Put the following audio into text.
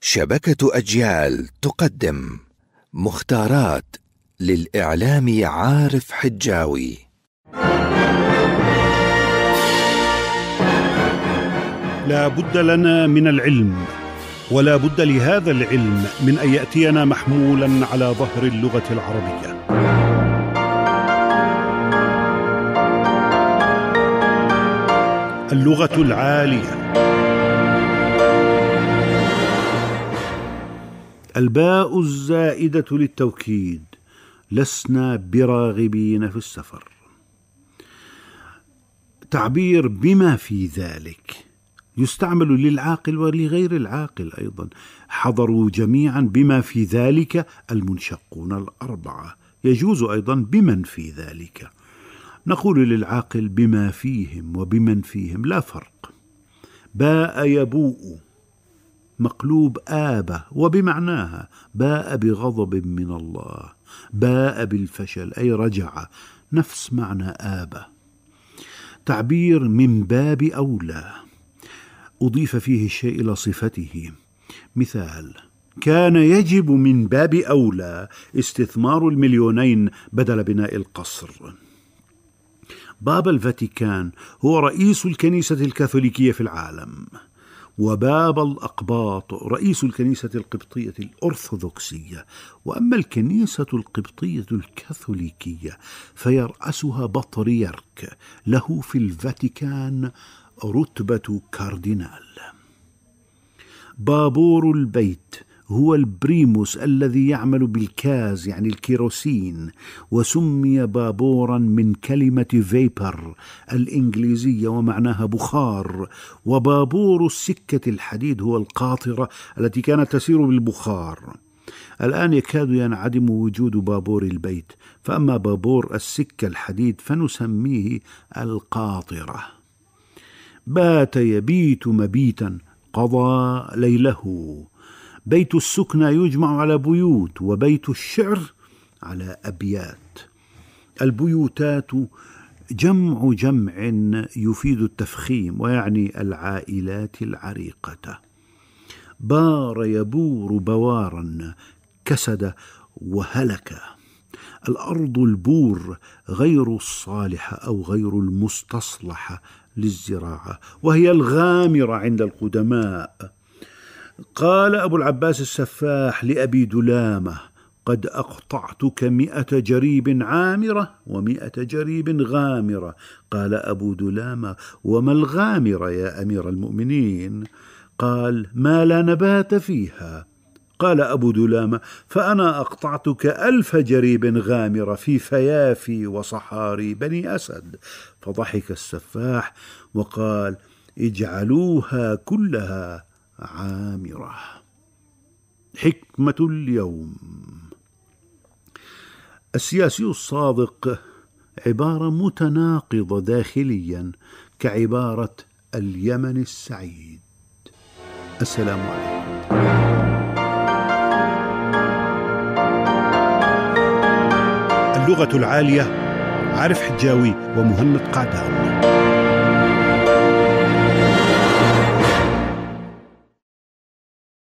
شبكة أجيال تقدم مختارات للإعلام عارف حجاوي لا بد لنا من العلم ولا بد لهذا العلم من أن يأتينا محمولا على ظهر اللغة العربية اللغة العالية الباء الزائدة للتوكيد لسنا براغبين في السفر تعبير بما في ذلك يستعمل للعاقل ولغير العاقل أيضا حضروا جميعا بما في ذلك المنشقون الأربعة يجوز أيضا بمن في ذلك نقول للعاقل بما فيهم وبمن فيهم لا فرق باء يبوء مقلوب آبة وبمعناها باء بغضب من الله باء بالفشل أي رجع نفس معنى آبة تعبير من باب أولى أضيف فيه الشيء إلى صفته مثال كان يجب من باب أولى استثمار المليونين بدل بناء القصر بابا الفاتيكان هو رئيس الكنيسة الكاثوليكية في العالم وباب الأقباط رئيس الكنيسة القبطية الأرثوذكسية وأما الكنيسة القبطية الكاثوليكية فيرأسها بطريرك له في الفاتيكان رتبة كاردينال بابور البيت هو البريموس الذي يعمل بالكاز يعني الكيروسين وسمي بابورا من كلمة فيبر الإنجليزية ومعناها بخار وبابور السكة الحديد هو القاطرة التي كانت تسير بالبخار الآن يكاد ينعدم وجود بابور البيت فأما بابور السكة الحديد فنسميه القاطرة بات يبيت مبيتا قضى ليله بيت السكنى يجمع على بيوت وبيت الشعر على أبيات البيوتات جمع جمع يفيد التفخيم ويعني العائلات العريقة بار يبور بوارا كسد وهلك الأرض البور غير الصالحة أو غير المستصلحة للزراعة وهي الغامرة عند القدماء قال أبو العباس السفاح لأبي دلامة قد أقطعتك مئة جريب عامرة ومئة جريب غامرة قال أبو دلامة وما الغامرة يا أمير المؤمنين قال ما لا نبات فيها قال أبو دلامة فأنا أقطعتك ألف جريب غامرة في فيافي وصحاري بني أسد فضحك السفاح وقال اجعلوها كلها عامرة حكمة اليوم السياسي الصادق عبارة متناقضة داخليا كعبارة اليمن السعيد السلام عليكم اللغة العالية عارف حجاوي ومهند قعدان